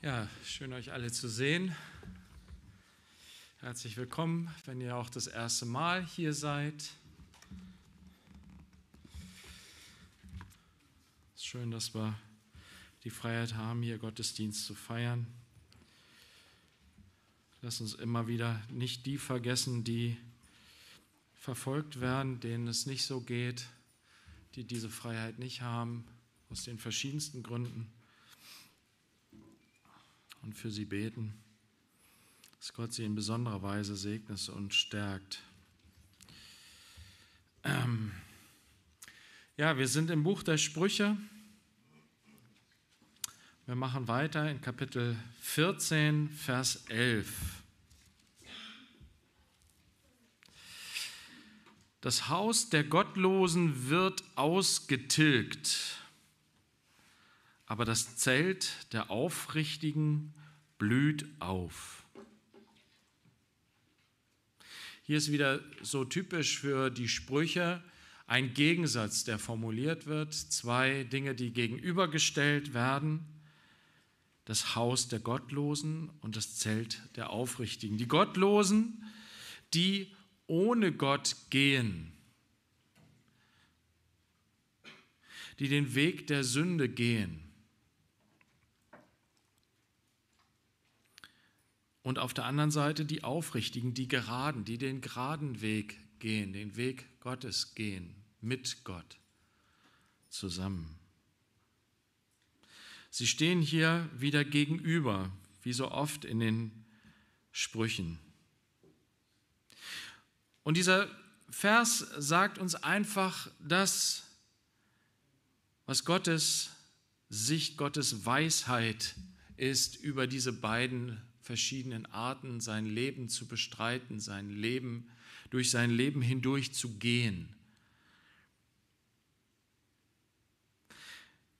Ja, schön euch alle zu sehen. Herzlich willkommen, wenn ihr auch das erste Mal hier seid. Es ist schön, dass wir die Freiheit haben, hier Gottesdienst zu feiern. Lasst uns immer wieder nicht die vergessen, die verfolgt werden, denen es nicht so geht, die diese Freiheit nicht haben, aus den verschiedensten Gründen und für sie beten, dass Gott sie in besonderer Weise segnet und stärkt. Ähm ja, wir sind im Buch der Sprüche. Wir machen weiter in Kapitel 14, Vers 11. Das Haus der Gottlosen wird ausgetilgt, aber das Zelt der Aufrichtigen blüht auf. Hier ist wieder so typisch für die Sprüche ein Gegensatz, der formuliert wird, zwei Dinge, die gegenübergestellt werden, das Haus der Gottlosen und das Zelt der Aufrichtigen. Die Gottlosen, die ohne Gott gehen, die den Weg der Sünde gehen, und auf der anderen Seite die Aufrichtigen, die Geraden, die den geraden Weg gehen, den Weg Gottes gehen, mit Gott zusammen. Sie stehen hier wieder gegenüber, wie so oft in den Sprüchen. Und dieser Vers sagt uns einfach das, was Gottes Sicht, Gottes Weisheit ist über diese beiden verschiedenen Arten sein Leben zu bestreiten, sein Leben durch sein Leben hindurch zu gehen.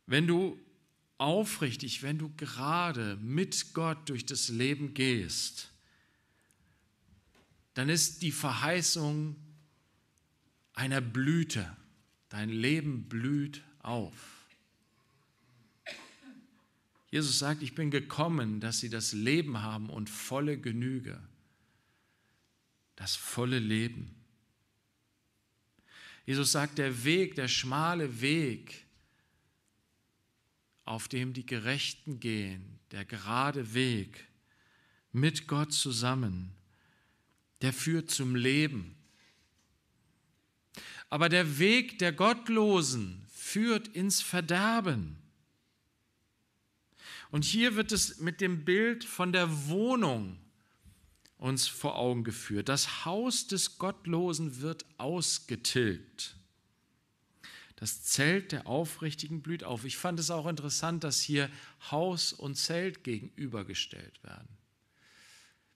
Wenn du aufrichtig, wenn du gerade mit Gott durch das Leben gehst, dann ist die Verheißung einer Blüte. Dein Leben blüht auf. Jesus sagt, ich bin gekommen, dass sie das Leben haben und volle Genüge. Das volle Leben. Jesus sagt, der Weg, der schmale Weg, auf dem die Gerechten gehen, der gerade Weg mit Gott zusammen, der führt zum Leben. Aber der Weg der Gottlosen führt ins Verderben. Und hier wird es mit dem Bild von der Wohnung uns vor Augen geführt. Das Haus des Gottlosen wird ausgetilgt. Das Zelt der Aufrichtigen blüht auf. Ich fand es auch interessant, dass hier Haus und Zelt gegenübergestellt werden.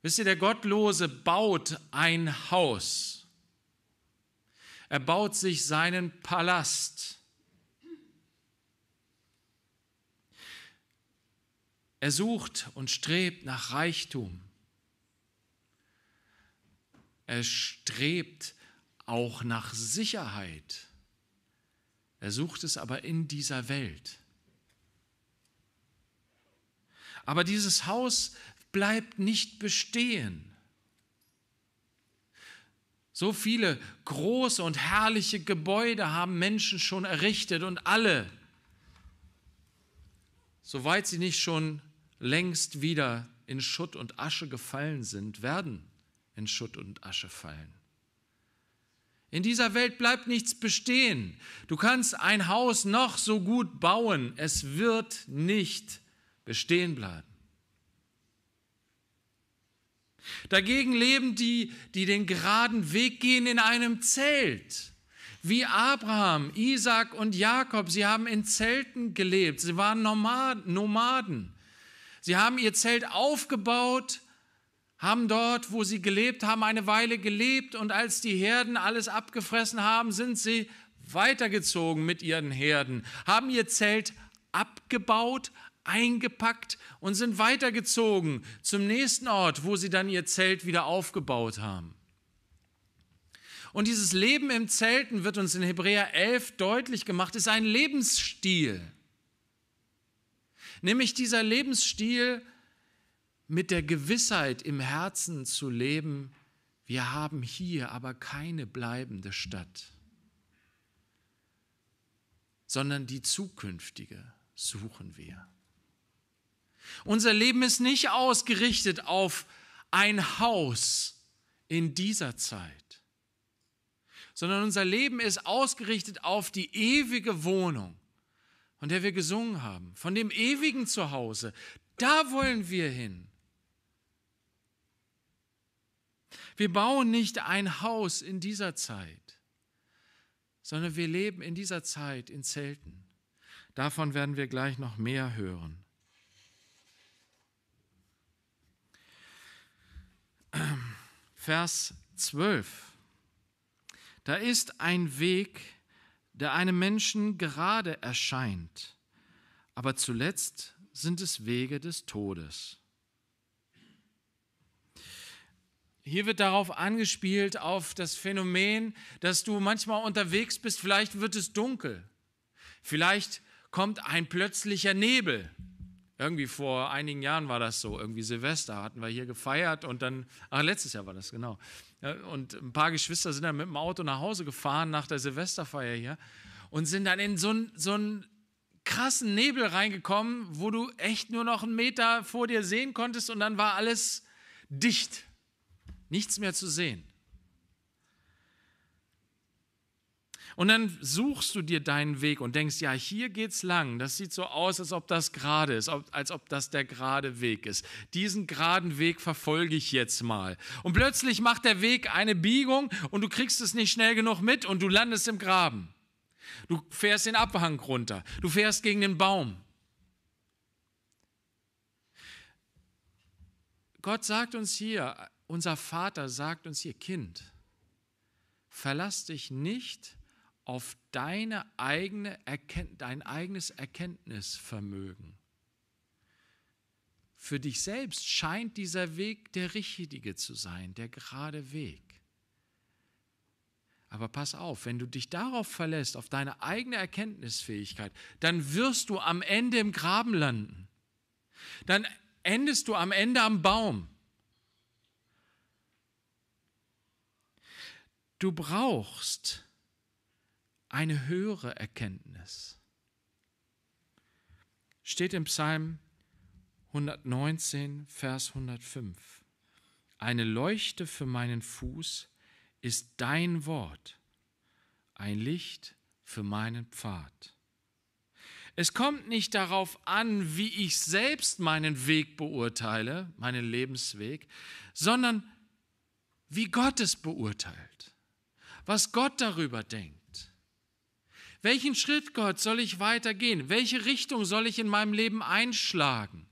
Wisst ihr, der Gottlose baut ein Haus. Er baut sich seinen Palast. Er sucht und strebt nach Reichtum. Er strebt auch nach Sicherheit. Er sucht es aber in dieser Welt. Aber dieses Haus bleibt nicht bestehen. So viele große und herrliche Gebäude haben Menschen schon errichtet und alle, soweit sie nicht schon längst wieder in Schutt und Asche gefallen sind, werden in Schutt und Asche fallen. In dieser Welt bleibt nichts bestehen. Du kannst ein Haus noch so gut bauen, es wird nicht bestehen bleiben. Dagegen leben die, die den geraden Weg gehen in einem Zelt. Wie Abraham, Isaac und Jakob, sie haben in Zelten gelebt, sie waren Nomaden. Sie haben ihr Zelt aufgebaut, haben dort, wo sie gelebt haben, eine Weile gelebt und als die Herden alles abgefressen haben, sind sie weitergezogen mit ihren Herden, haben ihr Zelt abgebaut, eingepackt und sind weitergezogen zum nächsten Ort, wo sie dann ihr Zelt wieder aufgebaut haben. Und dieses Leben im Zelten wird uns in Hebräer 11 deutlich gemacht, ist ein Lebensstil. Nämlich dieser Lebensstil mit der Gewissheit im Herzen zu leben, wir haben hier aber keine bleibende Stadt, sondern die zukünftige suchen wir. Unser Leben ist nicht ausgerichtet auf ein Haus in dieser Zeit, sondern unser Leben ist ausgerichtet auf die ewige Wohnung, von der wir gesungen haben, von dem ewigen Zuhause. Da wollen wir hin. Wir bauen nicht ein Haus in dieser Zeit, sondern wir leben in dieser Zeit in Zelten. Davon werden wir gleich noch mehr hören. Vers 12. Da ist ein Weg, der einem Menschen gerade erscheint, aber zuletzt sind es Wege des Todes. Hier wird darauf angespielt, auf das Phänomen, dass du manchmal unterwegs bist, vielleicht wird es dunkel, vielleicht kommt ein plötzlicher Nebel. Irgendwie vor einigen Jahren war das so, irgendwie Silvester hatten wir hier gefeiert und dann, ach letztes Jahr war das, genau. Und ein paar Geschwister sind dann mit dem Auto nach Hause gefahren nach der Silvesterfeier hier und sind dann in so einen so krassen Nebel reingekommen, wo du echt nur noch einen Meter vor dir sehen konntest und dann war alles dicht. Nichts mehr zu sehen. Und dann suchst du dir deinen Weg und denkst, ja, hier geht's lang. Das sieht so aus, als ob das gerade ist, als ob das der gerade Weg ist. Diesen geraden Weg verfolge ich jetzt mal. Und plötzlich macht der Weg eine Biegung und du kriegst es nicht schnell genug mit und du landest im Graben. Du fährst den Abhang runter. Du fährst gegen den Baum. Gott sagt uns hier, unser Vater sagt uns hier, Kind, verlass dich nicht auf deine eigene Erkennt dein eigenes Erkenntnisvermögen. Für dich selbst scheint dieser Weg der richtige zu sein, der gerade Weg. Aber pass auf, wenn du dich darauf verlässt, auf deine eigene Erkenntnisfähigkeit, dann wirst du am Ende im Graben landen. Dann endest du am Ende am Baum. Du brauchst eine höhere Erkenntnis. Steht im Psalm 119, Vers 105. Eine Leuchte für meinen Fuß ist dein Wort, ein Licht für meinen Pfad. Es kommt nicht darauf an, wie ich selbst meinen Weg beurteile, meinen Lebensweg, sondern wie Gott es beurteilt, was Gott darüber denkt. Welchen Schritt, Gott, soll ich weitergehen? Welche Richtung soll ich in meinem Leben einschlagen?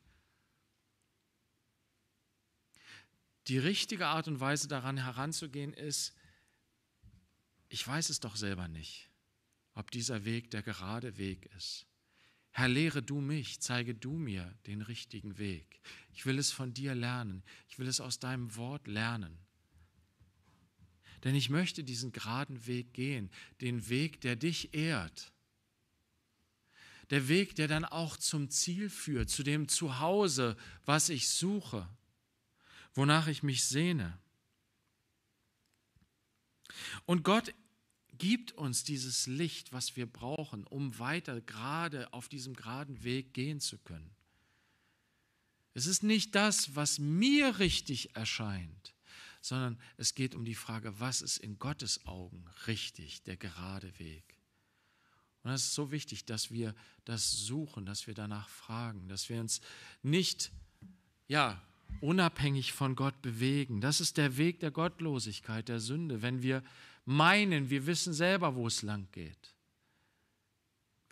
Die richtige Art und Weise daran heranzugehen ist, ich weiß es doch selber nicht, ob dieser Weg der gerade Weg ist. Herr, lehre du mich, zeige du mir den richtigen Weg. Ich will es von dir lernen, ich will es aus deinem Wort lernen. Denn ich möchte diesen geraden Weg gehen, den Weg, der dich ehrt. Der Weg, der dann auch zum Ziel führt, zu dem Zuhause, was ich suche, wonach ich mich sehne. Und Gott gibt uns dieses Licht, was wir brauchen, um weiter gerade auf diesem geraden Weg gehen zu können. Es ist nicht das, was mir richtig erscheint, sondern es geht um die Frage, was ist in Gottes Augen richtig, der gerade Weg. Und das ist so wichtig, dass wir das suchen, dass wir danach fragen, dass wir uns nicht, ja, unabhängig von Gott bewegen. Das ist der Weg der Gottlosigkeit, der Sünde, wenn wir meinen, wir wissen selber, wo es lang geht.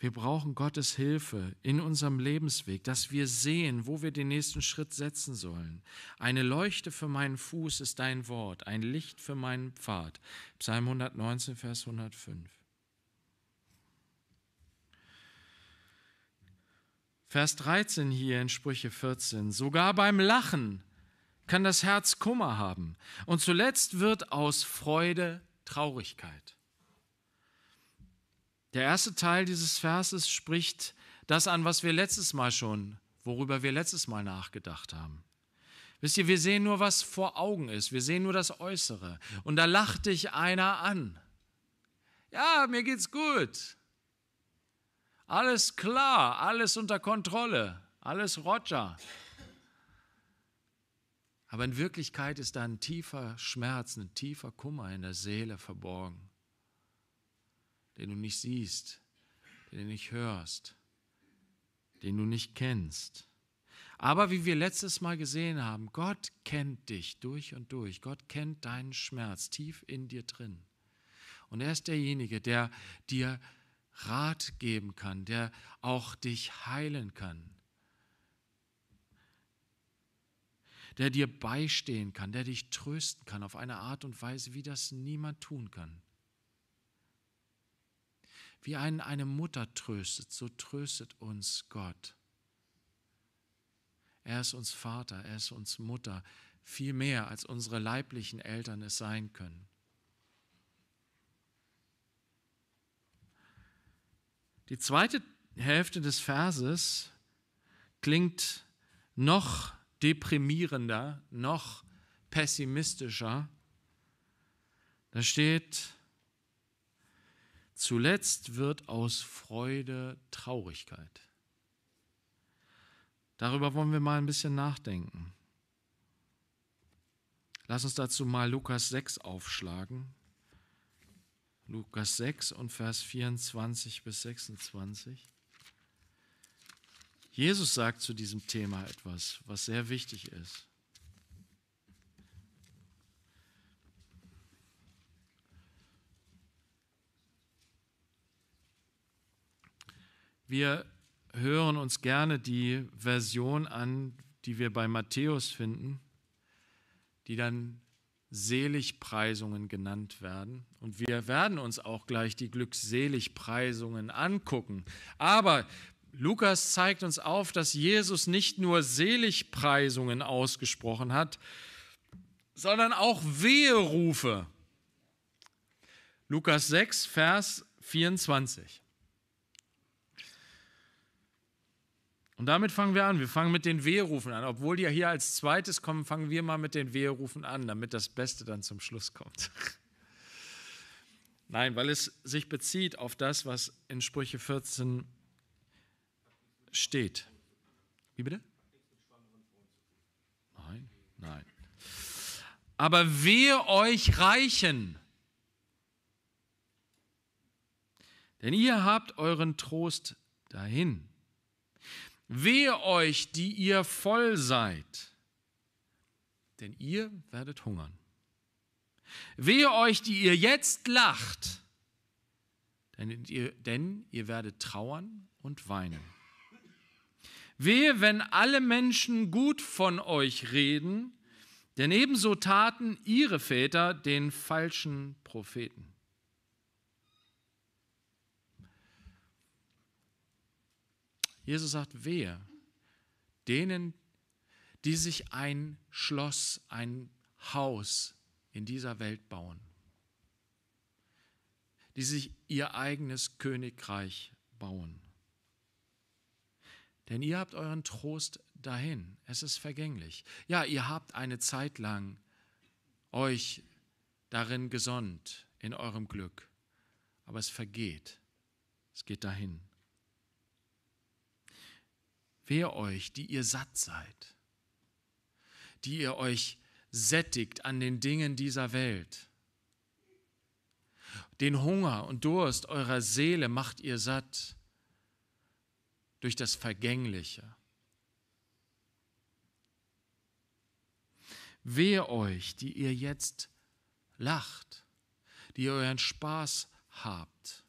Wir brauchen Gottes Hilfe in unserem Lebensweg, dass wir sehen, wo wir den nächsten Schritt setzen sollen. Eine Leuchte für meinen Fuß ist dein Wort, ein Licht für meinen Pfad. Psalm 119, Vers 105. Vers 13 hier in Sprüche 14. Sogar beim Lachen kann das Herz Kummer haben. Und zuletzt wird aus Freude Traurigkeit. Der erste Teil dieses Verses spricht das an, was wir letztes Mal schon, worüber wir letztes Mal nachgedacht haben. Wisst ihr, wir sehen nur, was vor Augen ist. Wir sehen nur das Äußere. Und da lacht dich einer an. Ja, mir geht's gut. Alles klar, alles unter Kontrolle, alles Roger. Aber in Wirklichkeit ist da ein tiefer Schmerz, ein tiefer Kummer in der Seele verborgen den du nicht siehst, den du nicht hörst, den du nicht kennst. Aber wie wir letztes Mal gesehen haben, Gott kennt dich durch und durch. Gott kennt deinen Schmerz tief in dir drin. Und er ist derjenige, der dir Rat geben kann, der auch dich heilen kann, der dir beistehen kann, der dich trösten kann auf eine Art und Weise, wie das niemand tun kann. Wie einen eine Mutter tröstet, so tröstet uns Gott. Er ist uns Vater, er ist uns Mutter, viel mehr als unsere leiblichen Eltern es sein können. Die zweite Hälfte des Verses klingt noch deprimierender, noch pessimistischer. Da steht, Zuletzt wird aus Freude Traurigkeit. Darüber wollen wir mal ein bisschen nachdenken. Lass uns dazu mal Lukas 6 aufschlagen. Lukas 6 und Vers 24 bis 26. Jesus sagt zu diesem Thema etwas, was sehr wichtig ist. Wir hören uns gerne die Version an, die wir bei Matthäus finden, die dann Seligpreisungen genannt werden. Und wir werden uns auch gleich die Glückseligpreisungen angucken. Aber Lukas zeigt uns auf, dass Jesus nicht nur Seligpreisungen ausgesprochen hat, sondern auch Weherufe. Lukas 6, Vers 24. Und damit fangen wir an. Wir fangen mit den Wehrufen an. Obwohl die ja hier als zweites kommen, fangen wir mal mit den Wehrufen an, damit das Beste dann zum Schluss kommt. Nein, weil es sich bezieht auf das, was in Sprüche 14 steht. Wie bitte? Nein, nein. Aber wehe euch Reichen, denn ihr habt euren Trost dahin. Wehe euch, die ihr voll seid, denn ihr werdet hungern. Wehe euch, die ihr jetzt lacht, denn ihr, denn ihr werdet trauern und weinen. Wehe, wenn alle Menschen gut von euch reden, denn ebenso taten ihre Väter den falschen Propheten. Jesus sagt, wehe denen, die sich ein Schloss, ein Haus in dieser Welt bauen, die sich ihr eigenes Königreich bauen. Denn ihr habt euren Trost dahin, es ist vergänglich. Ja, ihr habt eine Zeit lang euch darin gesonnt, in eurem Glück, aber es vergeht, es geht dahin. Wehe euch, die ihr satt seid, die ihr euch sättigt an den Dingen dieser Welt. Den Hunger und Durst eurer Seele macht ihr satt durch das Vergängliche. Wehe euch, die ihr jetzt lacht, die ihr euren Spaß habt,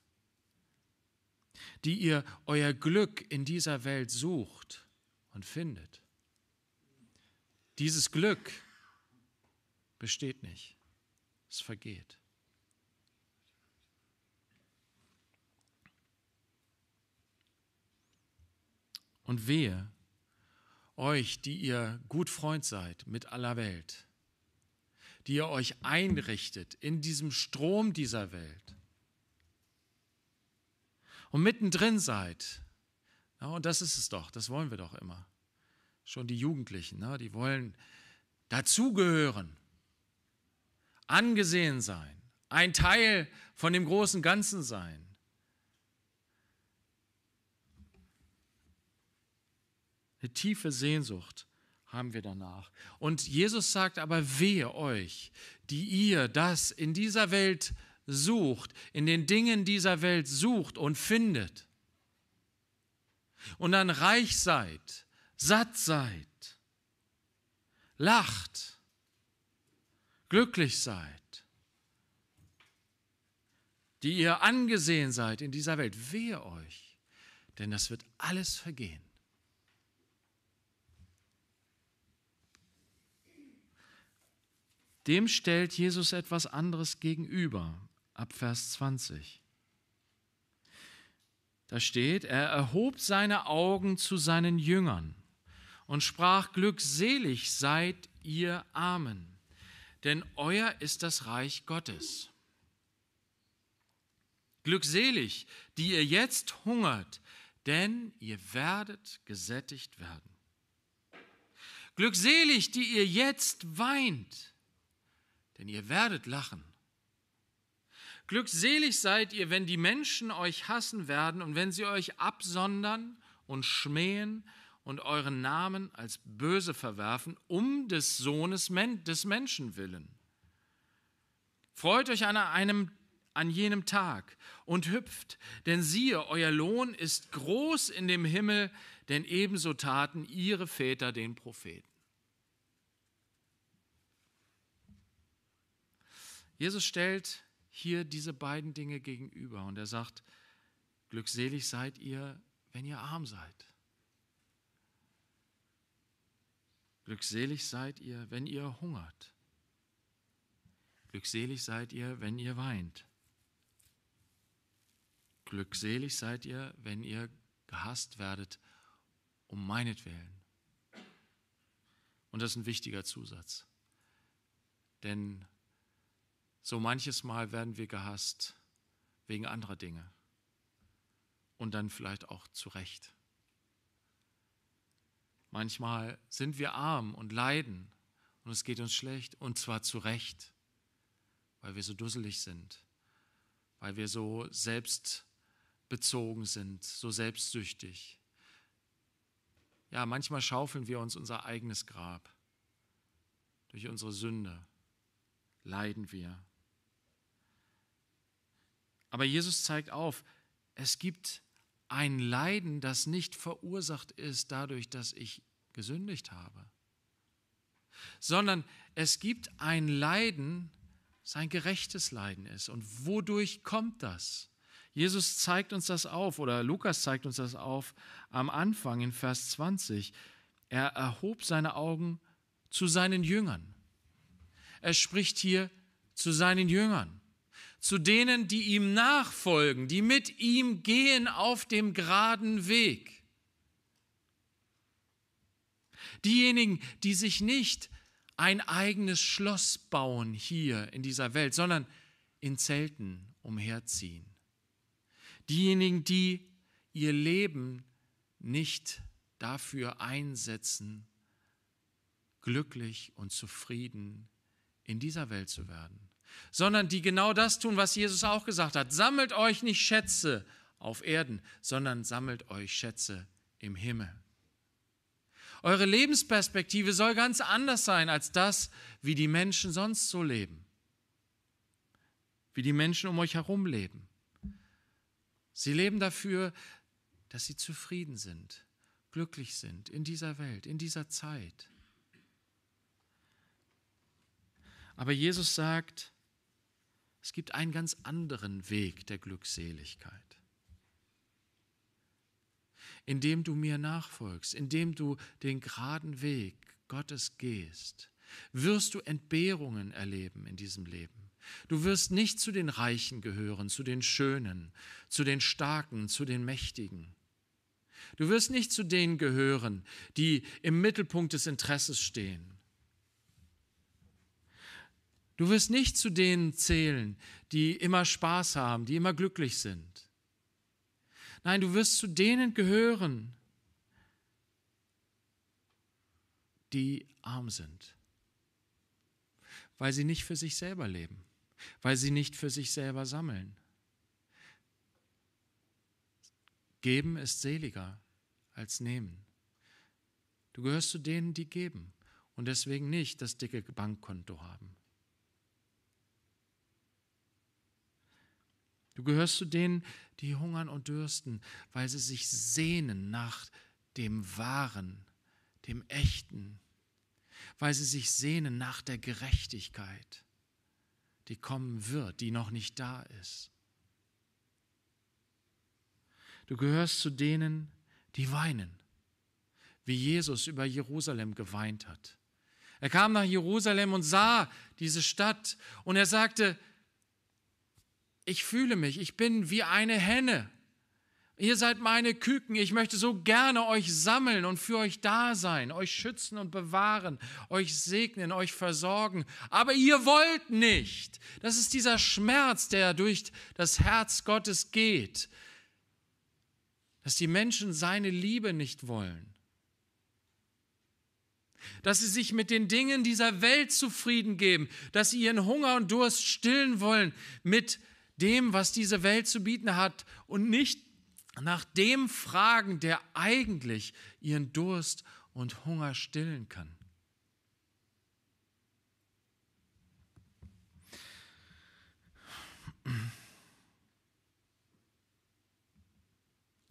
die ihr euer Glück in dieser Welt sucht und findet. Dieses Glück besteht nicht, es vergeht. Und wehe euch, die ihr gut Freund seid mit aller Welt, die ihr euch einrichtet in diesem Strom dieser Welt und mittendrin seid. Ja, und das ist es doch, das wollen wir doch immer. Schon die Jugendlichen, ne, die wollen dazugehören, angesehen sein, ein Teil von dem großen Ganzen sein. Eine tiefe Sehnsucht haben wir danach. Und Jesus sagt aber, wehe euch, die ihr das in dieser Welt sucht, in den Dingen dieser Welt sucht und findet. Und dann reich seid, satt seid, lacht, glücklich seid, die ihr angesehen seid in dieser Welt, wehe euch, denn das wird alles vergehen. Dem stellt Jesus etwas anderes gegenüber ab Vers 20. Da steht, er erhob seine Augen zu seinen Jüngern und sprach, glückselig seid ihr Amen, denn euer ist das Reich Gottes. Glückselig, die ihr jetzt hungert, denn ihr werdet gesättigt werden. Glückselig, die ihr jetzt weint, denn ihr werdet lachen. Glückselig seid ihr, wenn die Menschen euch hassen werden und wenn sie euch absondern und schmähen und euren Namen als böse verwerfen, um des Sohnes des Menschen willen. Freut euch an, einem, an jenem Tag und hüpft, denn siehe, euer Lohn ist groß in dem Himmel, denn ebenso taten ihre Väter den Propheten. Jesus stellt hier diese beiden Dinge gegenüber. Und er sagt, glückselig seid ihr, wenn ihr arm seid. Glückselig seid ihr, wenn ihr hungert. Glückselig seid ihr, wenn ihr weint. Glückselig seid ihr, wenn ihr gehasst werdet um meinetwillen. Und das ist ein wichtiger Zusatz. Denn so manches Mal werden wir gehasst wegen anderer Dinge und dann vielleicht auch zu Recht. Manchmal sind wir arm und leiden und es geht uns schlecht und zwar zu Recht, weil wir so dusselig sind, weil wir so selbstbezogen sind, so selbstsüchtig. Ja, manchmal schaufeln wir uns unser eigenes Grab durch unsere Sünde, leiden wir. Aber Jesus zeigt auf, es gibt ein Leiden, das nicht verursacht ist dadurch, dass ich gesündigt habe, sondern es gibt ein Leiden, sein gerechtes Leiden ist. Und wodurch kommt das? Jesus zeigt uns das auf, oder Lukas zeigt uns das auf am Anfang in Vers 20. Er erhob seine Augen zu seinen Jüngern. Er spricht hier zu seinen Jüngern zu denen, die ihm nachfolgen, die mit ihm gehen auf dem geraden Weg. Diejenigen, die sich nicht ein eigenes Schloss bauen hier in dieser Welt, sondern in Zelten umherziehen. Diejenigen, die ihr Leben nicht dafür einsetzen, glücklich und zufrieden in dieser Welt zu werden sondern die genau das tun, was Jesus auch gesagt hat. Sammelt euch nicht Schätze auf Erden, sondern sammelt euch Schätze im Himmel. Eure Lebensperspektive soll ganz anders sein als das, wie die Menschen sonst so leben, wie die Menschen um euch herum leben. Sie leben dafür, dass sie zufrieden sind, glücklich sind in dieser Welt, in dieser Zeit. Aber Jesus sagt, es gibt einen ganz anderen Weg der Glückseligkeit. Indem du mir nachfolgst, indem du den geraden Weg Gottes gehst, wirst du Entbehrungen erleben in diesem Leben. Du wirst nicht zu den Reichen gehören, zu den Schönen, zu den Starken, zu den Mächtigen. Du wirst nicht zu denen gehören, die im Mittelpunkt des Interesses stehen. Du wirst nicht zu denen zählen, die immer Spaß haben, die immer glücklich sind. Nein, du wirst zu denen gehören, die arm sind, weil sie nicht für sich selber leben, weil sie nicht für sich selber sammeln. Geben ist seliger als nehmen. Du gehörst zu denen, die geben und deswegen nicht das dicke Bankkonto haben. Du gehörst zu denen, die hungern und dürsten, weil sie sich sehnen nach dem Wahren, dem Echten, weil sie sich sehnen nach der Gerechtigkeit, die kommen wird, die noch nicht da ist. Du gehörst zu denen, die weinen, wie Jesus über Jerusalem geweint hat. Er kam nach Jerusalem und sah diese Stadt und er sagte, ich fühle mich, ich bin wie eine Henne. Ihr seid meine Küken, ich möchte so gerne euch sammeln und für euch da sein, euch schützen und bewahren, euch segnen, euch versorgen. Aber ihr wollt nicht. Das ist dieser Schmerz, der durch das Herz Gottes geht, dass die Menschen seine Liebe nicht wollen dass sie sich mit den Dingen dieser Welt zufrieden geben, dass sie ihren Hunger und Durst stillen wollen mit dem, was diese Welt zu bieten hat und nicht nach dem fragen, der eigentlich ihren Durst und Hunger stillen kann.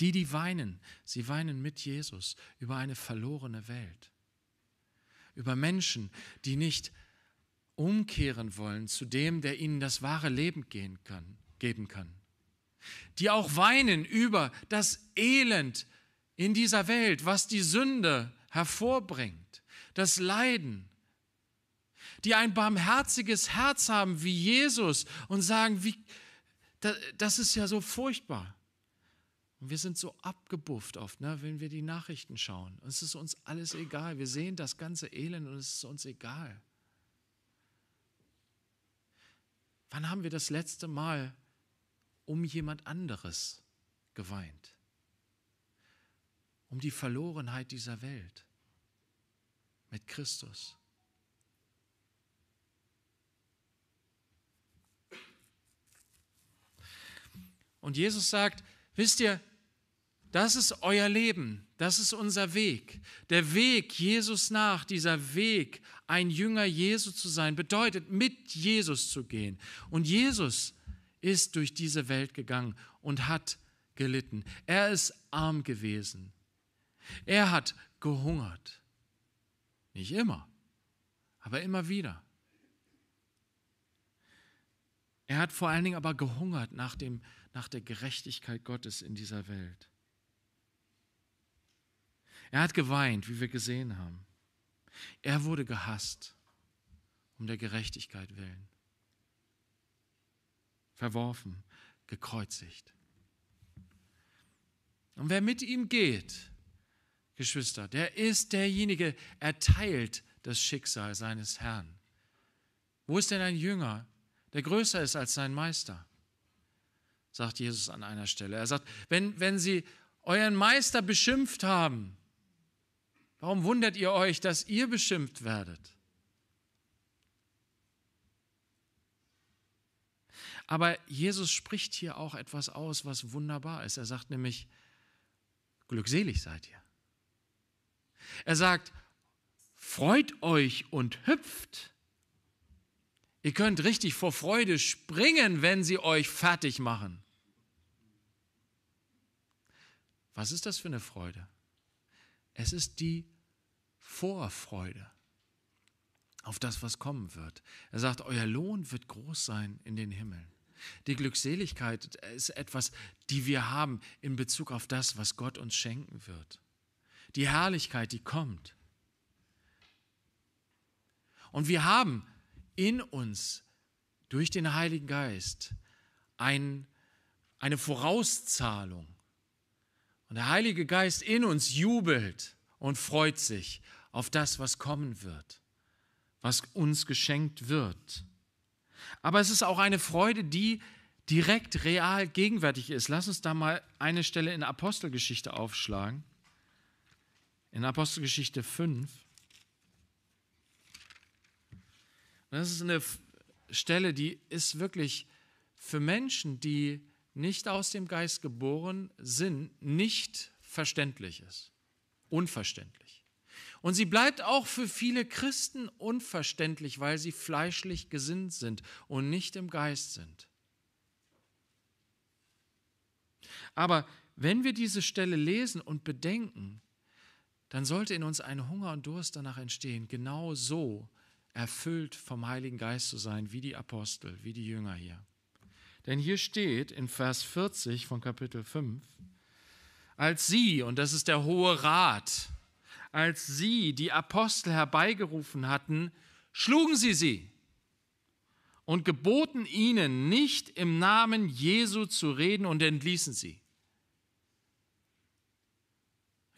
Die, die weinen, sie weinen mit Jesus über eine verlorene Welt, über Menschen, die nicht umkehren wollen zu dem, der ihnen das wahre Leben gehen kann, geben kann. Die auch weinen über das Elend in dieser Welt, was die Sünde hervorbringt, das Leiden. Die ein barmherziges Herz haben wie Jesus und sagen, wie, das ist ja so furchtbar. Und wir sind so abgebufft oft, ne, wenn wir die Nachrichten schauen. Und es ist uns alles egal. Wir sehen das ganze Elend und es ist uns egal. Wann haben wir das letzte Mal um jemand anderes geweint? Um die Verlorenheit dieser Welt mit Christus. Und Jesus sagt, wisst ihr, das ist euer Leben, das ist unser Weg. Der Weg Jesus nach, dieser Weg, ein Jünger Jesu zu sein, bedeutet, mit Jesus zu gehen. Und Jesus ist durch diese Welt gegangen und hat gelitten. Er ist arm gewesen. Er hat gehungert. Nicht immer, aber immer wieder. Er hat vor allen Dingen aber gehungert nach, dem, nach der Gerechtigkeit Gottes in dieser Welt. Er hat geweint, wie wir gesehen haben. Er wurde gehasst, um der Gerechtigkeit willen. Verworfen, gekreuzigt. Und wer mit ihm geht, Geschwister, der ist derjenige, er teilt das Schicksal seines Herrn. Wo ist denn ein Jünger, der größer ist als sein Meister? sagt Jesus an einer Stelle. Er sagt, wenn, wenn sie euren Meister beschimpft haben, Warum wundert ihr euch, dass ihr beschimpft werdet? Aber Jesus spricht hier auch etwas aus, was wunderbar ist. Er sagt nämlich, glückselig seid ihr. Er sagt, freut euch und hüpft. Ihr könnt richtig vor Freude springen, wenn sie euch fertig machen. Was ist das für eine Freude? Es ist die Vorfreude auf das, was kommen wird. Er sagt, euer Lohn wird groß sein in den Himmeln. Die Glückseligkeit ist etwas, die wir haben in Bezug auf das, was Gott uns schenken wird. Die Herrlichkeit, die kommt. Und wir haben in uns durch den Heiligen Geist ein, eine Vorauszahlung und der Heilige Geist in uns jubelt und freut sich auf das, was kommen wird, was uns geschenkt wird. Aber es ist auch eine Freude, die direkt real gegenwärtig ist. Lass uns da mal eine Stelle in Apostelgeschichte aufschlagen. In Apostelgeschichte 5. Das ist eine Stelle, die ist wirklich für Menschen, die nicht aus dem Geist geboren sind, nicht verständlich ist. Unverständlich. Und sie bleibt auch für viele Christen unverständlich, weil sie fleischlich gesinnt sind und nicht im Geist sind. Aber wenn wir diese Stelle lesen und bedenken, dann sollte in uns ein Hunger und Durst danach entstehen, genau so erfüllt vom Heiligen Geist zu sein, wie die Apostel, wie die Jünger hier. Denn hier steht in Vers 40 von Kapitel 5, als sie, und das ist der hohe Rat, als sie die Apostel herbeigerufen hatten, schlugen sie sie und geboten ihnen, nicht im Namen Jesu zu reden und entließen sie.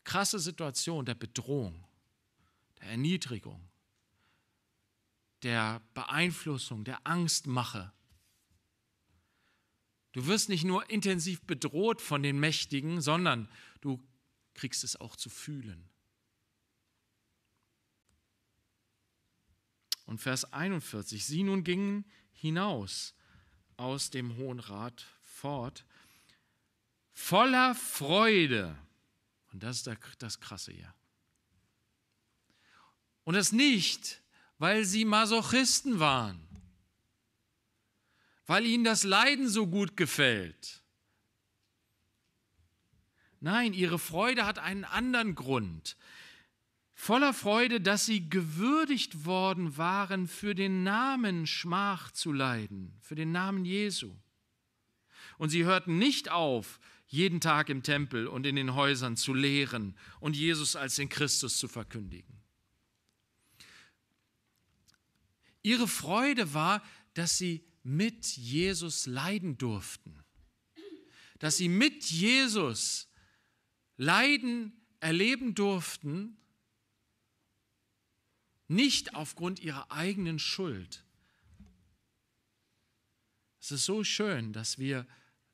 Krasse Situation der Bedrohung, der Erniedrigung, der Beeinflussung, der Angstmache Du wirst nicht nur intensiv bedroht von den Mächtigen, sondern du kriegst es auch zu fühlen. Und Vers 41, sie nun gingen hinaus aus dem Hohen Rat fort, voller Freude. Und das ist das Krasse hier. Und das nicht, weil sie Masochisten waren weil ihnen das Leiden so gut gefällt. Nein, ihre Freude hat einen anderen Grund. Voller Freude, dass sie gewürdigt worden waren, für den Namen Schmach zu leiden, für den Namen Jesu. Und sie hörten nicht auf, jeden Tag im Tempel und in den Häusern zu lehren und Jesus als den Christus zu verkündigen. Ihre Freude war, dass sie mit Jesus leiden durften. Dass sie mit Jesus Leiden erleben durften, nicht aufgrund ihrer eigenen Schuld. Es ist so schön, dass wir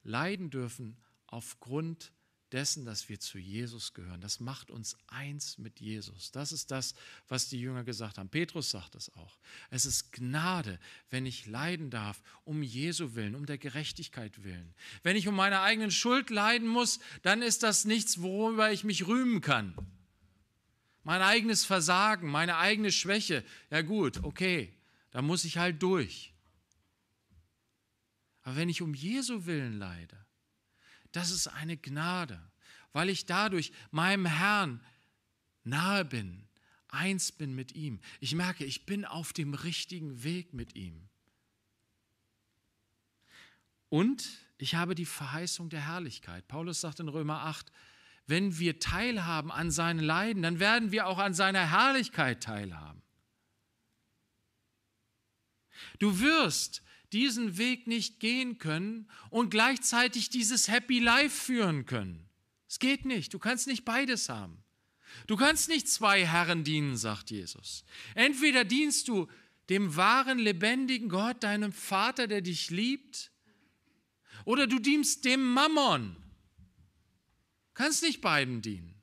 leiden dürfen aufgrund dessen, dass wir zu Jesus gehören. Das macht uns eins mit Jesus. Das ist das, was die Jünger gesagt haben. Petrus sagt es auch. Es ist Gnade, wenn ich leiden darf, um Jesu willen, um der Gerechtigkeit willen. Wenn ich um meine eigenen Schuld leiden muss, dann ist das nichts, worüber ich mich rühmen kann. Mein eigenes Versagen, meine eigene Schwäche. Ja gut, okay, da muss ich halt durch. Aber wenn ich um Jesu willen leide, das ist eine Gnade, weil ich dadurch meinem Herrn nahe bin, eins bin mit ihm. Ich merke, ich bin auf dem richtigen Weg mit ihm. Und ich habe die Verheißung der Herrlichkeit. Paulus sagt in Römer 8, wenn wir teilhaben an seinen Leiden, dann werden wir auch an seiner Herrlichkeit teilhaben. Du wirst diesen Weg nicht gehen können und gleichzeitig dieses Happy Life führen können. Es geht nicht. Du kannst nicht beides haben. Du kannst nicht zwei Herren dienen, sagt Jesus. Entweder dienst du dem wahren, lebendigen Gott, deinem Vater, der dich liebt, oder du dienst dem Mammon. Du kannst nicht beiden dienen.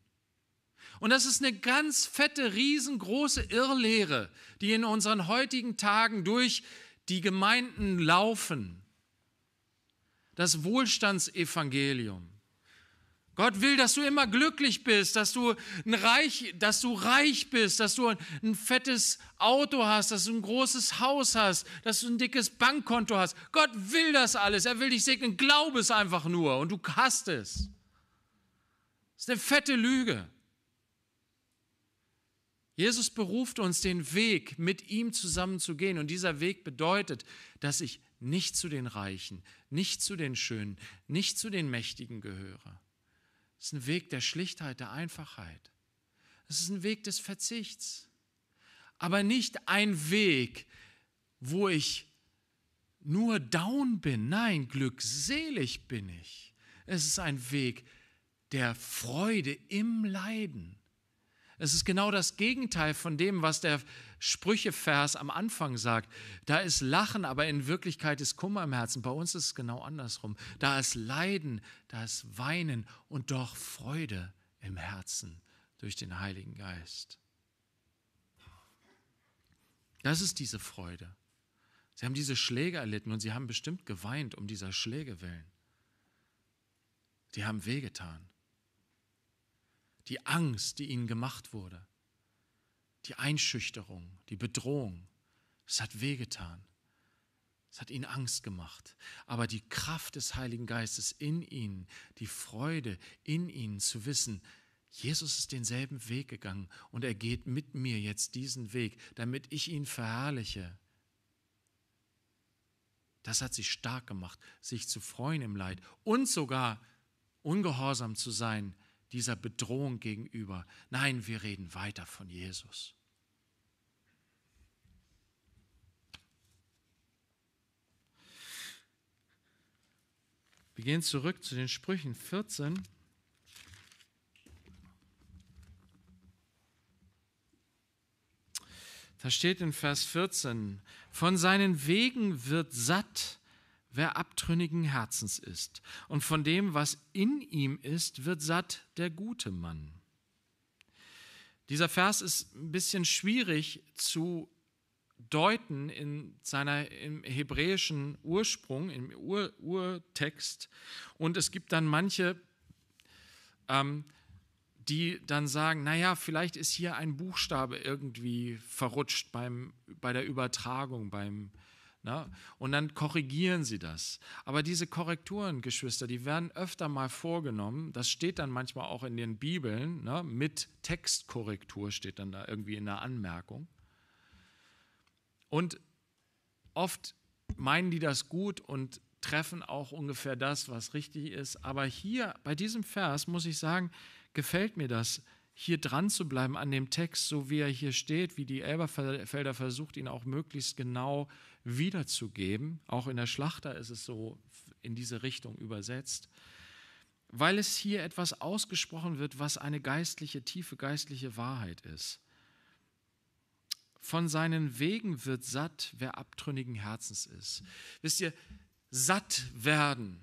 Und das ist eine ganz fette, riesengroße Irrlehre, die in unseren heutigen Tagen durch die Gemeinden laufen. Das Wohlstandsevangelium. Gott will, dass du immer glücklich bist, dass du, ein reich, dass du reich bist, dass du ein fettes Auto hast, dass du ein großes Haus hast, dass du ein dickes Bankkonto hast. Gott will das alles. Er will dich segnen. Glaube es einfach nur und du hast es. Das ist eine fette Lüge. Jesus beruft uns, den Weg mit ihm zusammen zu gehen. Und dieser Weg bedeutet, dass ich nicht zu den Reichen, nicht zu den Schönen, nicht zu den Mächtigen gehöre. Es ist ein Weg der Schlichtheit, der Einfachheit. Es ist ein Weg des Verzichts. Aber nicht ein Weg, wo ich nur down bin. Nein, glückselig bin ich. Es ist ein Weg der Freude im Leiden. Es ist genau das Gegenteil von dem, was der Sprüchevers am Anfang sagt. Da ist Lachen, aber in Wirklichkeit ist Kummer im Herzen. Bei uns ist es genau andersrum. Da ist Leiden, da ist Weinen und doch Freude im Herzen durch den Heiligen Geist. Das ist diese Freude. Sie haben diese Schläge erlitten und sie haben bestimmt geweint um dieser Schläge willen. Die haben wehgetan die Angst, die ihnen gemacht wurde, die Einschüchterung, die Bedrohung. Es hat wehgetan. Es hat ihnen Angst gemacht. Aber die Kraft des Heiligen Geistes in ihnen, die Freude in ihnen zu wissen, Jesus ist denselben Weg gegangen und er geht mit mir jetzt diesen Weg, damit ich ihn verherrliche. Das hat sie stark gemacht, sich zu freuen im Leid und sogar ungehorsam zu sein dieser Bedrohung gegenüber. Nein, wir reden weiter von Jesus. Wir gehen zurück zu den Sprüchen 14. Da steht in Vers 14, von seinen Wegen wird satt Wer abtrünnigen Herzens ist und von dem, was in ihm ist, wird satt der gute Mann. Dieser Vers ist ein bisschen schwierig zu deuten in seiner im hebräischen Ursprung, im Ur, Urtext. Und es gibt dann manche, ähm, die dann sagen, naja, vielleicht ist hier ein Buchstabe irgendwie verrutscht beim, bei der Übertragung, beim, äh, na? Ne? Und dann korrigieren sie das. Aber diese Korrekturen, Geschwister, die werden öfter mal vorgenommen. Das steht dann manchmal auch in den Bibeln. Na? Ne? Mit Textkorrektur steht dann da irgendwie in der Anmerkung. Und oft meinen die das gut und treffen auch ungefähr das, was richtig ist. Aber hier bei diesem Vers muss ich sagen, gefällt mir das, hier dran zu bleiben an dem Text, so wie er hier steht, wie die Elberfelder versucht, ihn auch möglichst genau zu wiederzugeben. Auch in der Schlachter ist es so in diese Richtung übersetzt, weil es hier etwas ausgesprochen wird, was eine geistliche, tiefe geistliche Wahrheit ist. Von seinen Wegen wird satt, wer abtrünnigen Herzens ist. Wisst ihr, satt werden,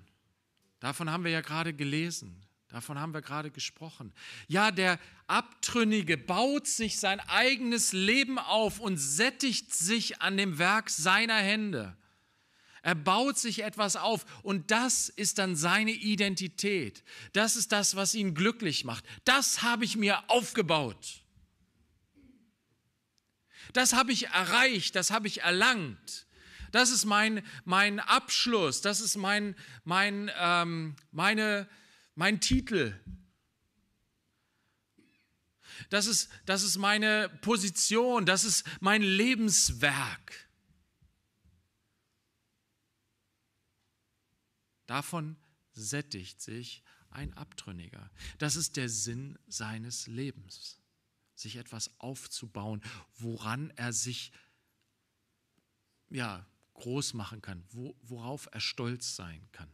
davon haben wir ja gerade gelesen. Davon haben wir gerade gesprochen. Ja, der Abtrünnige baut sich sein eigenes Leben auf und sättigt sich an dem Werk seiner Hände. Er baut sich etwas auf und das ist dann seine Identität. Das ist das, was ihn glücklich macht. Das habe ich mir aufgebaut. Das habe ich erreicht, das habe ich erlangt. Das ist mein, mein Abschluss, das ist mein, mein, ähm, meine mein Titel. Das ist, das ist meine Position, das ist mein Lebenswerk. Davon sättigt sich ein Abtrünniger. Das ist der Sinn seines Lebens, sich etwas aufzubauen, woran er sich ja, groß machen kann, worauf er stolz sein kann.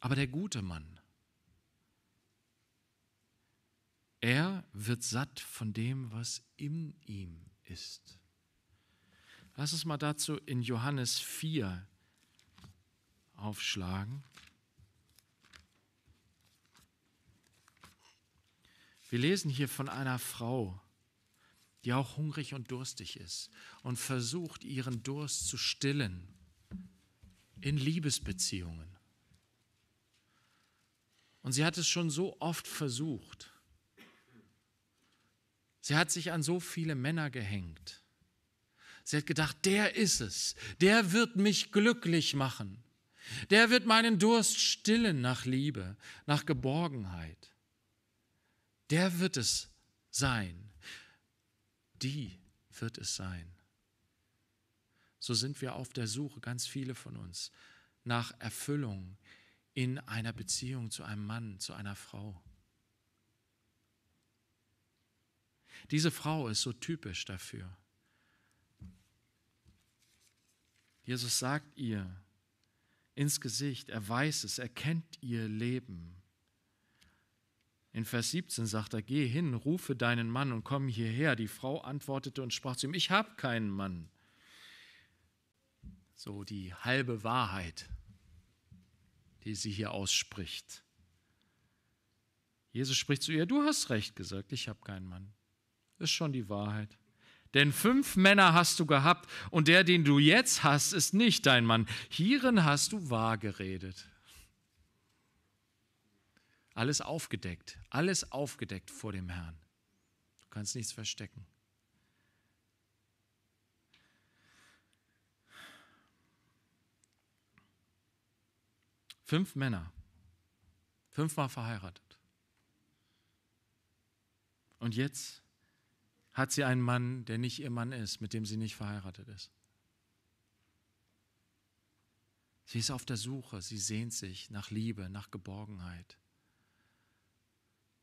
aber der gute Mann. Er wird satt von dem, was in ihm ist. Lass uns mal dazu in Johannes 4 aufschlagen. Wir lesen hier von einer Frau, die auch hungrig und durstig ist und versucht, ihren Durst zu stillen in Liebesbeziehungen. Und sie hat es schon so oft versucht. Sie hat sich an so viele Männer gehängt. Sie hat gedacht, der ist es, der wird mich glücklich machen, der wird meinen Durst stillen nach Liebe, nach Geborgenheit. Der wird es sein, die wird es sein. So sind wir auf der Suche, ganz viele von uns, nach Erfüllung in einer Beziehung zu einem Mann, zu einer Frau. Diese Frau ist so typisch dafür. Jesus sagt ihr ins Gesicht, er weiß es, er kennt ihr Leben. In Vers 17 sagt er, geh hin, rufe deinen Mann und komm hierher. Die Frau antwortete und sprach zu ihm, ich habe keinen Mann. So die halbe Wahrheit die sie hier ausspricht. Jesus spricht zu ihr, du hast recht gesagt, ich habe keinen Mann. Das ist schon die Wahrheit. Denn fünf Männer hast du gehabt und der, den du jetzt hast, ist nicht dein Mann. Hierin hast du wahr geredet. Alles aufgedeckt, alles aufgedeckt vor dem Herrn. Du kannst nichts verstecken. Fünf Männer. Fünfmal verheiratet. Und jetzt hat sie einen Mann, der nicht ihr Mann ist, mit dem sie nicht verheiratet ist. Sie ist auf der Suche, sie sehnt sich nach Liebe, nach Geborgenheit.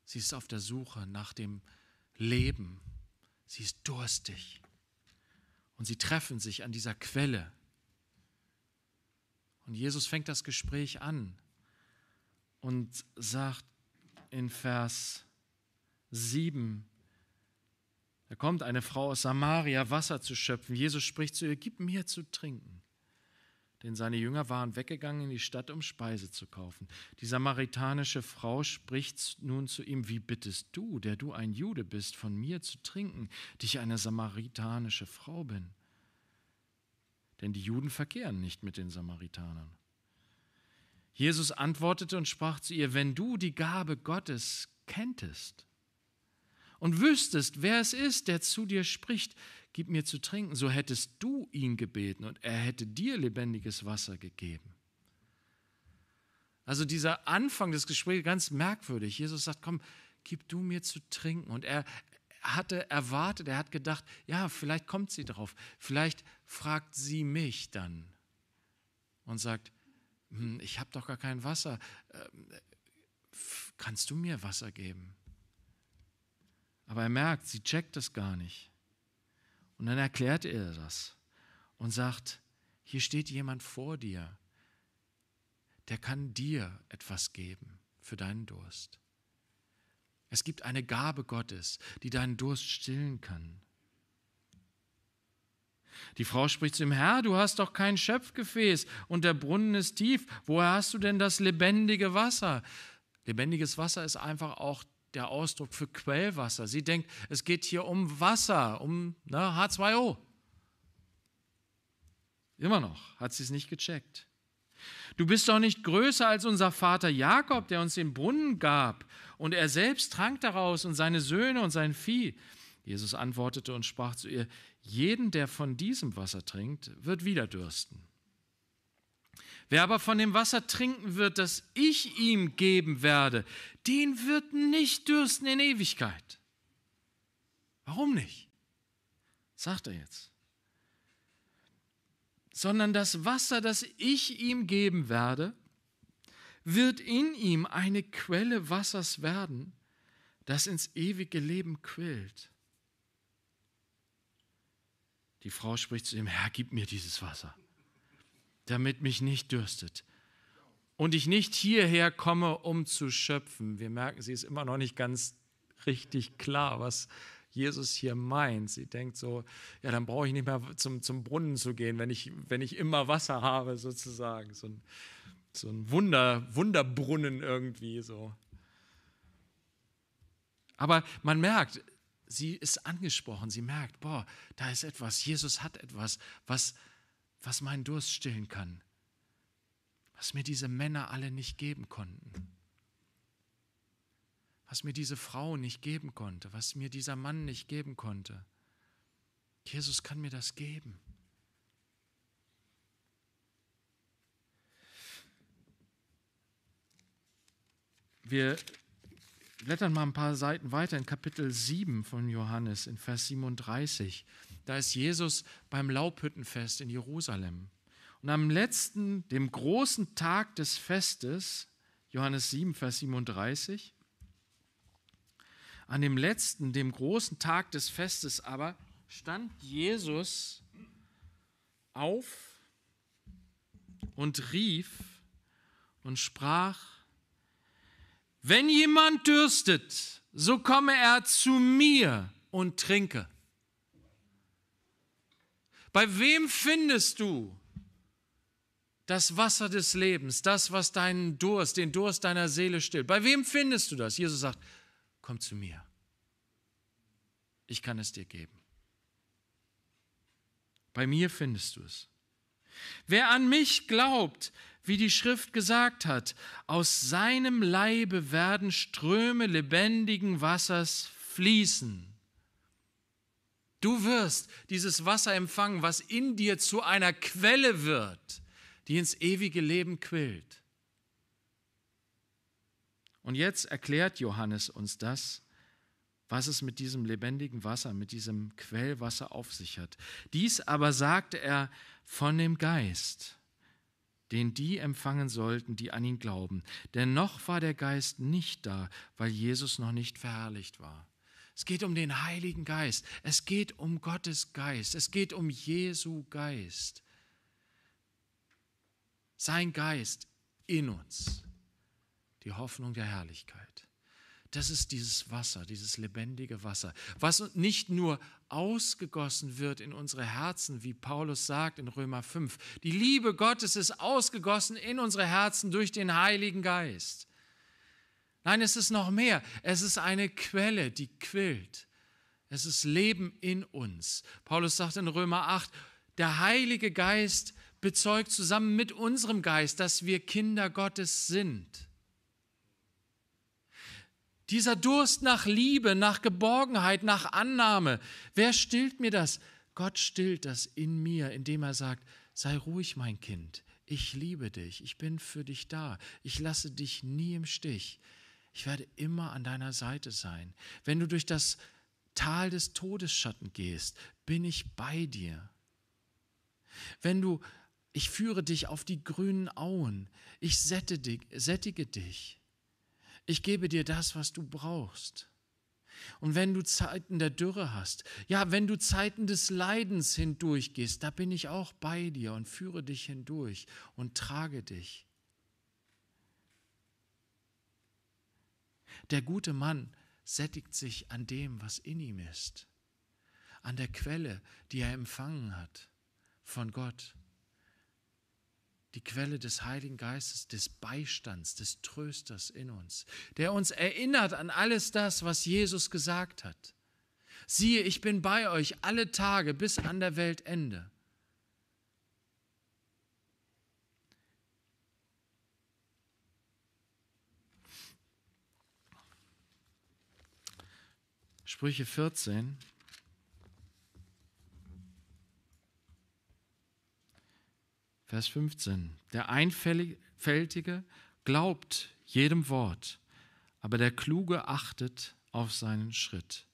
Sie ist auf der Suche nach dem Leben. Sie ist durstig. Und sie treffen sich an dieser Quelle, und Jesus fängt das Gespräch an und sagt in Vers 7, da kommt eine Frau aus Samaria, Wasser zu schöpfen. Jesus spricht zu ihr, gib mir zu trinken. Denn seine Jünger waren weggegangen in die Stadt, um Speise zu kaufen. Die samaritanische Frau spricht nun zu ihm, wie bittest du, der du ein Jude bist, von mir zu trinken, dich eine samaritanische Frau bin? denn die Juden verkehren nicht mit den Samaritanern. Jesus antwortete und sprach zu ihr, wenn du die Gabe Gottes kenntest und wüsstest, wer es ist, der zu dir spricht, gib mir zu trinken, so hättest du ihn gebeten und er hätte dir lebendiges Wasser gegeben. Also dieser Anfang des Gesprächs, ganz merkwürdig. Jesus sagt, komm, gib du mir zu trinken. Und er hatte erwartet, er hat gedacht, ja, vielleicht kommt sie drauf, vielleicht fragt sie mich dann und sagt, hm, ich habe doch gar kein Wasser. Ähm, kannst du mir Wasser geben? Aber er merkt, sie checkt das gar nicht. Und dann erklärt er das und sagt, hier steht jemand vor dir, der kann dir etwas geben für deinen Durst. Es gibt eine Gabe Gottes, die deinen Durst stillen kann. Die Frau spricht zu ihm, Herr, du hast doch kein Schöpfgefäß und der Brunnen ist tief. Woher hast du denn das lebendige Wasser? Lebendiges Wasser ist einfach auch der Ausdruck für Quellwasser. Sie denkt, es geht hier um Wasser, um ne, H2O. Immer noch hat sie es nicht gecheckt. Du bist doch nicht größer als unser Vater Jakob, der uns den Brunnen gab, und er selbst trank daraus und seine Söhne und sein Vieh. Jesus antwortete und sprach zu ihr, jeden, der von diesem Wasser trinkt, wird wieder dürsten. Wer aber von dem Wasser trinken wird, das ich ihm geben werde, den wird nicht dürsten in Ewigkeit. Warum nicht? Sagt er jetzt. Sondern das Wasser, das ich ihm geben werde, wird in ihm eine Quelle Wassers werden, das ins ewige Leben quillt. Die Frau spricht zu ihm, Herr, gib mir dieses Wasser, damit mich nicht dürstet und ich nicht hierher komme, um zu schöpfen. Wir merken, sie ist immer noch nicht ganz richtig klar, was Jesus hier meint. Sie denkt so, ja, dann brauche ich nicht mehr zum, zum Brunnen zu gehen, wenn ich, wenn ich immer Wasser habe, sozusagen. So ein, so ein Wunder, Wunderbrunnen irgendwie so. Aber man merkt, Sie ist angesprochen, sie merkt, boah, da ist etwas, Jesus hat etwas, was, was meinen Durst stillen kann, was mir diese Männer alle nicht geben konnten, was mir diese Frau nicht geben konnte, was mir dieser Mann nicht geben konnte. Jesus kann mir das geben. Wir blättern mal ein paar Seiten weiter in Kapitel 7 von Johannes in Vers 37. Da ist Jesus beim Laubhüttenfest in Jerusalem. Und am letzten, dem großen Tag des Festes, Johannes 7, Vers 37, an dem letzten, dem großen Tag des Festes aber, stand Jesus auf und rief und sprach, wenn jemand dürstet, so komme er zu mir und trinke. Bei wem findest du das Wasser des Lebens, das, was deinen Durst, den Durst deiner Seele stillt? Bei wem findest du das? Jesus sagt, komm zu mir. Ich kann es dir geben. Bei mir findest du es. Wer an mich glaubt, wie die Schrift gesagt hat, aus seinem Leibe werden Ströme lebendigen Wassers fließen. Du wirst dieses Wasser empfangen, was in dir zu einer Quelle wird, die ins ewige Leben quillt. Und jetzt erklärt Johannes uns das, was es mit diesem lebendigen Wasser, mit diesem Quellwasser auf sich hat. Dies aber sagte er von dem Geist den die empfangen sollten, die an ihn glauben. Denn noch war der Geist nicht da, weil Jesus noch nicht verherrlicht war. Es geht um den Heiligen Geist. Es geht um Gottes Geist. Es geht um Jesu Geist. Sein Geist in uns. Die Hoffnung der Herrlichkeit das ist dieses Wasser, dieses lebendige Wasser, was nicht nur ausgegossen wird in unsere Herzen, wie Paulus sagt in Römer 5. Die Liebe Gottes ist ausgegossen in unsere Herzen durch den Heiligen Geist. Nein, es ist noch mehr. Es ist eine Quelle, die quillt. Es ist Leben in uns. Paulus sagt in Römer 8, der Heilige Geist bezeugt zusammen mit unserem Geist, dass wir Kinder Gottes sind. Dieser Durst nach Liebe, nach Geborgenheit, nach Annahme. Wer stillt mir das? Gott stillt das in mir, indem er sagt, sei ruhig, mein Kind. Ich liebe dich. Ich bin für dich da. Ich lasse dich nie im Stich. Ich werde immer an deiner Seite sein. Wenn du durch das Tal des Todesschatten gehst, bin ich bei dir. Wenn du, ich führe dich auf die grünen Auen, ich sättige dich ich gebe dir das, was du brauchst. Und wenn du Zeiten der Dürre hast, ja, wenn du Zeiten des Leidens hindurchgehst, da bin ich auch bei dir und führe dich hindurch und trage dich. Der gute Mann sättigt sich an dem, was in ihm ist, an der Quelle, die er empfangen hat von Gott die Quelle des Heiligen Geistes, des Beistands, des Trösters in uns, der uns erinnert an alles das, was Jesus gesagt hat. Siehe, ich bin bei euch alle Tage bis an der Weltende. Sprüche 14, Vers 15. Der Einfältige glaubt jedem Wort, aber der Kluge achtet auf seinen Schritt.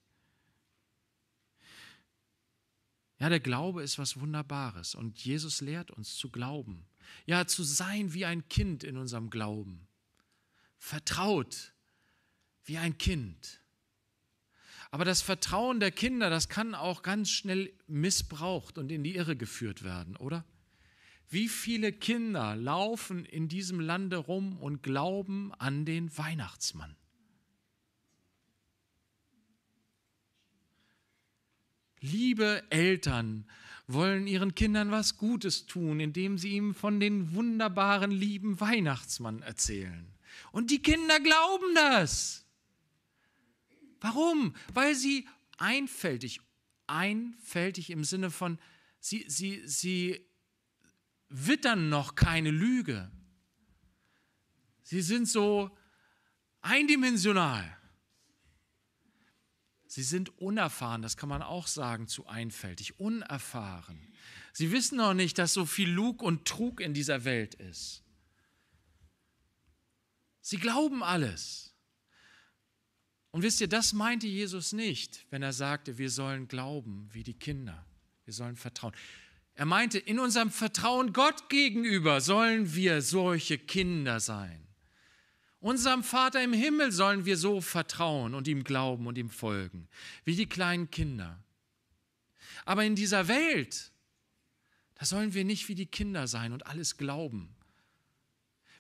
Ja, der Glaube ist was Wunderbares und Jesus lehrt uns zu glauben. Ja, zu sein wie ein Kind in unserem Glauben. Vertraut wie ein Kind. Aber das Vertrauen der Kinder, das kann auch ganz schnell missbraucht und in die Irre geführt werden, oder? Wie viele Kinder laufen in diesem Lande rum und glauben an den Weihnachtsmann? Liebe Eltern wollen ihren Kindern was Gutes tun, indem sie ihm von den wunderbaren, lieben Weihnachtsmann erzählen. Und die Kinder glauben das. Warum? Weil sie einfältig, einfältig im Sinne von, sie, sie, sie wittern noch keine Lüge. Sie sind so eindimensional. Sie sind unerfahren, das kann man auch sagen, zu einfältig, unerfahren. Sie wissen noch nicht, dass so viel Lug und Trug in dieser Welt ist. Sie glauben alles. Und wisst ihr, das meinte Jesus nicht, wenn er sagte, wir sollen glauben wie die Kinder. Wir sollen vertrauen. Er meinte, in unserem Vertrauen Gott gegenüber sollen wir solche Kinder sein. Unserem Vater im Himmel sollen wir so vertrauen und ihm glauben und ihm folgen, wie die kleinen Kinder. Aber in dieser Welt, da sollen wir nicht wie die Kinder sein und alles glauben.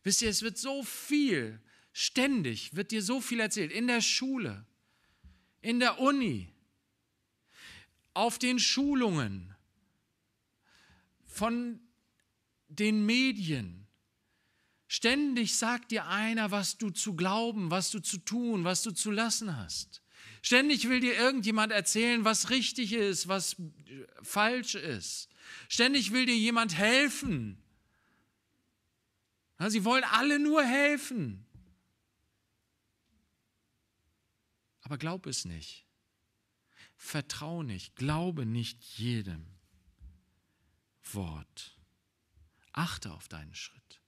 Wisst ihr, es wird so viel, ständig wird dir so viel erzählt, in der Schule, in der Uni, auf den Schulungen, von den Medien. Ständig sagt dir einer, was du zu glauben, was du zu tun, was du zu lassen hast. Ständig will dir irgendjemand erzählen, was richtig ist, was äh, falsch ist. Ständig will dir jemand helfen. Sie wollen alle nur helfen. Aber glaub es nicht. Vertrau nicht. Glaube nicht jedem. Wort. Achte auf deinen Schritt.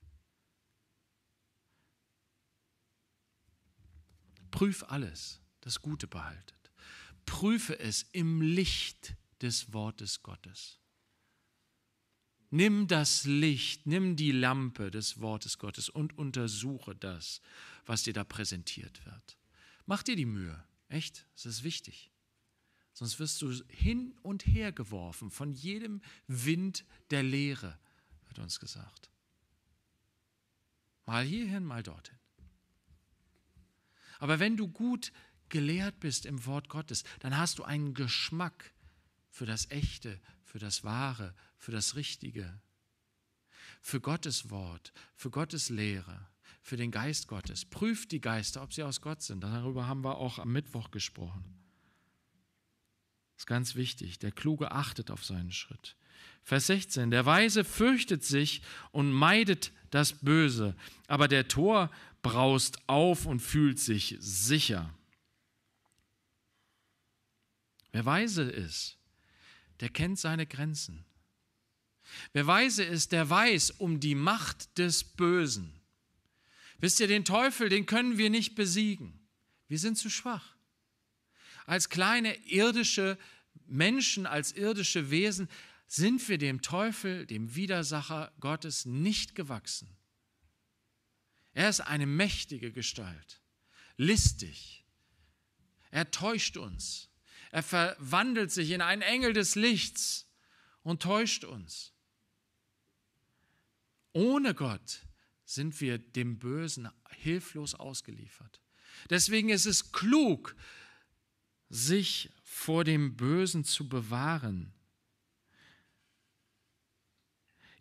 Prüf alles, das Gute behaltet. Prüfe es im Licht des Wortes Gottes. Nimm das Licht, nimm die Lampe des Wortes Gottes und untersuche das, was dir da präsentiert wird. Mach dir die Mühe, echt, es ist wichtig sonst wirst du hin und her geworfen von jedem Wind der Lehre, wird uns gesagt. Mal hierhin, mal dorthin. Aber wenn du gut gelehrt bist im Wort Gottes, dann hast du einen Geschmack für das Echte, für das Wahre, für das Richtige, für Gottes Wort, für Gottes Lehre, für den Geist Gottes. Prüft die Geister, ob sie aus Gott sind. Darüber haben wir auch am Mittwoch gesprochen ist ganz wichtig. Der Kluge achtet auf seinen Schritt. Vers 16. Der Weise fürchtet sich und meidet das Böse, aber der Tor braust auf und fühlt sich sicher. Wer weise ist, der kennt seine Grenzen. Wer weise ist, der weiß um die Macht des Bösen. Wisst ihr, den Teufel, den können wir nicht besiegen. Wir sind zu schwach als kleine irdische Menschen, als irdische Wesen, sind wir dem Teufel, dem Widersacher Gottes nicht gewachsen. Er ist eine mächtige Gestalt, listig. Er täuscht uns. Er verwandelt sich in einen Engel des Lichts und täuscht uns. Ohne Gott sind wir dem Bösen hilflos ausgeliefert. Deswegen ist es klug, sich vor dem Bösen zu bewahren,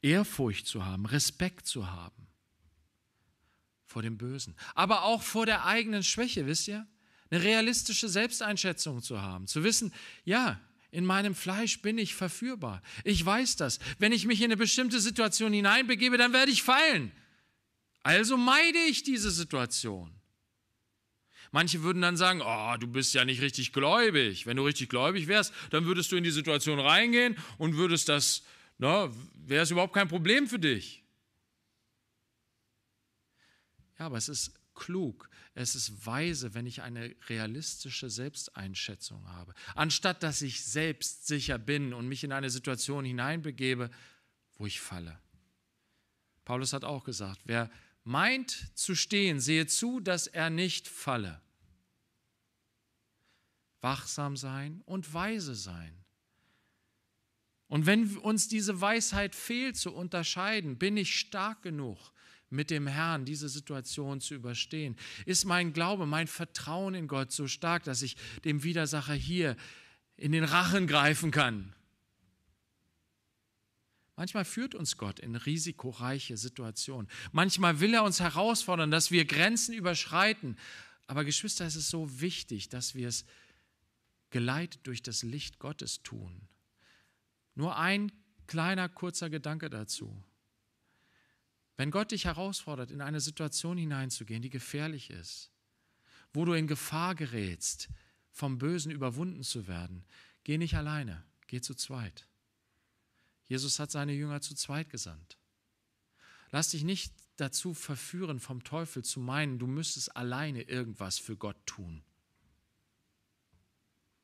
Ehrfurcht zu haben, Respekt zu haben vor dem Bösen, aber auch vor der eigenen Schwäche, wisst ihr? Eine realistische Selbsteinschätzung zu haben, zu wissen, ja, in meinem Fleisch bin ich verführbar. Ich weiß das. Wenn ich mich in eine bestimmte Situation hineinbegebe, dann werde ich fallen. Also meide ich diese Situation. Manche würden dann sagen, oh, du bist ja nicht richtig gläubig. Wenn du richtig gläubig wärst, dann würdest du in die Situation reingehen und würdest das, ne, wäre es überhaupt kein Problem für dich. Ja, aber es ist klug, es ist weise, wenn ich eine realistische Selbsteinschätzung habe. Anstatt dass ich selbstsicher bin und mich in eine Situation hineinbegebe, wo ich falle. Paulus hat auch gesagt, wer meint zu stehen, sehe zu, dass er nicht falle. Wachsam sein und weise sein. Und wenn uns diese Weisheit fehlt zu unterscheiden, bin ich stark genug, mit dem Herrn diese Situation zu überstehen? Ist mein Glaube, mein Vertrauen in Gott so stark, dass ich dem Widersacher hier in den Rachen greifen kann? Manchmal führt uns Gott in risikoreiche Situationen. Manchmal will er uns herausfordern, dass wir Grenzen überschreiten. Aber Geschwister, es ist so wichtig, dass wir es geleitet durch das Licht Gottes tun. Nur ein kleiner, kurzer Gedanke dazu. Wenn Gott dich herausfordert, in eine Situation hineinzugehen, die gefährlich ist, wo du in Gefahr gerätst, vom Bösen überwunden zu werden, geh nicht alleine, geh zu zweit. Jesus hat seine Jünger zu zweit gesandt. Lass dich nicht dazu verführen, vom Teufel zu meinen, du müsstest alleine irgendwas für Gott tun.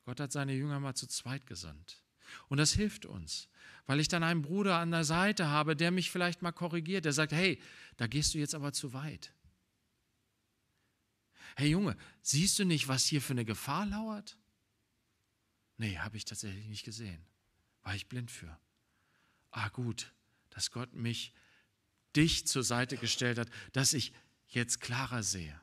Gott hat seine Jünger mal zu zweit gesandt. Und das hilft uns, weil ich dann einen Bruder an der Seite habe, der mich vielleicht mal korrigiert, der sagt, hey, da gehst du jetzt aber zu weit. Hey Junge, siehst du nicht, was hier für eine Gefahr lauert? Nee, habe ich tatsächlich nicht gesehen. War ich blind für ah gut, dass Gott mich, dich zur Seite gestellt hat, dass ich jetzt klarer sehe.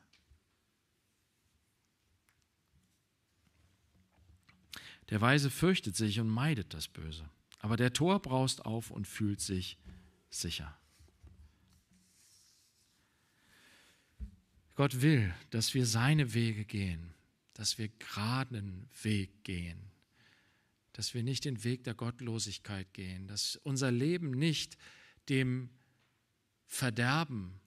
Der Weise fürchtet sich und meidet das Böse, aber der Tor braust auf und fühlt sich sicher. Gott will, dass wir seine Wege gehen, dass wir geraden Weg gehen dass wir nicht den Weg der Gottlosigkeit gehen, dass unser Leben nicht dem Verderben,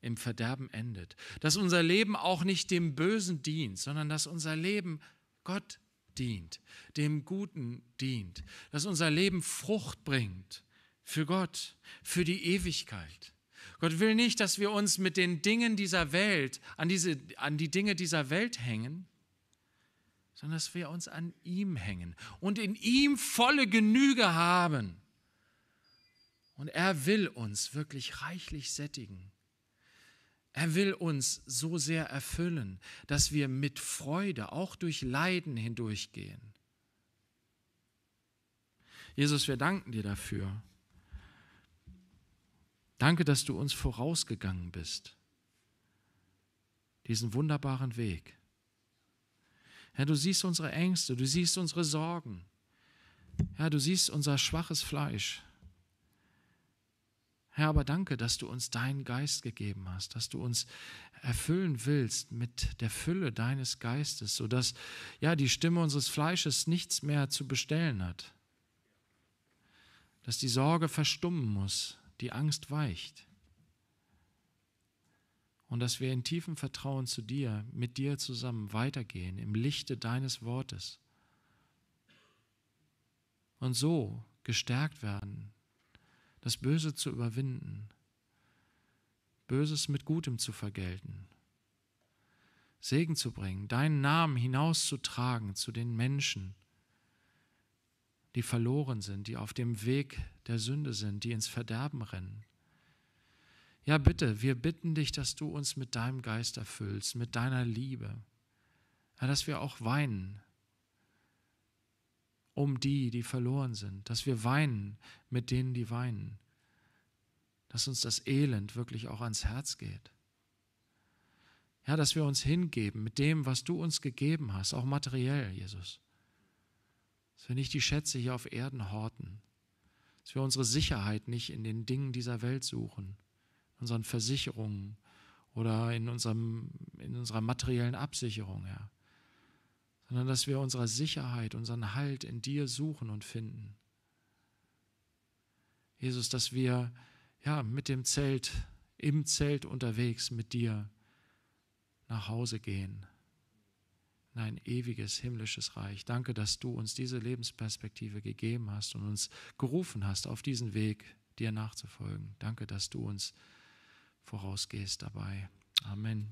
im Verderben endet, dass unser Leben auch nicht dem Bösen dient, sondern dass unser Leben Gott dient, dem Guten dient, dass unser Leben Frucht bringt für Gott, für die Ewigkeit. Gott will nicht, dass wir uns mit den Dingen dieser Welt, an, diese, an die Dinge dieser Welt hängen, sondern dass wir uns an ihm hängen und in ihm volle Genüge haben. Und er will uns wirklich reichlich sättigen. Er will uns so sehr erfüllen, dass wir mit Freude auch durch Leiden hindurchgehen. Jesus, wir danken dir dafür. Danke, dass du uns vorausgegangen bist, diesen wunderbaren Weg. Herr, du siehst unsere Ängste, du siehst unsere Sorgen. Herr, du siehst unser schwaches Fleisch. Herr, aber danke, dass du uns deinen Geist gegeben hast, dass du uns erfüllen willst mit der Fülle deines Geistes, sodass ja die Stimme unseres Fleisches nichts mehr zu bestellen hat, dass die Sorge verstummen muss, die Angst weicht und dass wir in tiefem Vertrauen zu dir, mit dir zusammen weitergehen im Lichte deines Wortes und so gestärkt werden, das Böse zu überwinden, Böses mit Gutem zu vergelten, Segen zu bringen, deinen Namen hinauszutragen zu den Menschen, die verloren sind, die auf dem Weg der Sünde sind, die ins Verderben rennen. Ja, bitte, wir bitten dich, dass du uns mit deinem Geist erfüllst, mit deiner Liebe. Ja, dass wir auch weinen um die, die verloren sind, dass wir weinen mit denen, die weinen, dass uns das Elend wirklich auch ans Herz geht. Ja, dass wir uns hingeben mit dem, was du uns gegeben hast, auch materiell, Jesus. Dass wir nicht die Schätze hier auf Erden horten, dass wir unsere Sicherheit nicht in den Dingen dieser Welt suchen, unseren Versicherungen oder in, unserem, in unserer materiellen Absicherung, Herr, sondern dass wir unsere Sicherheit, unseren Halt in dir suchen und finden. Jesus, dass wir ja mit dem Zelt, im Zelt unterwegs mit dir nach Hause gehen in ein ewiges himmlisches Reich. Danke, dass du uns diese Lebensperspektive gegeben hast und uns gerufen hast, auf diesen Weg dir nachzufolgen. Danke, dass du uns vorausgehst dabei. Amen.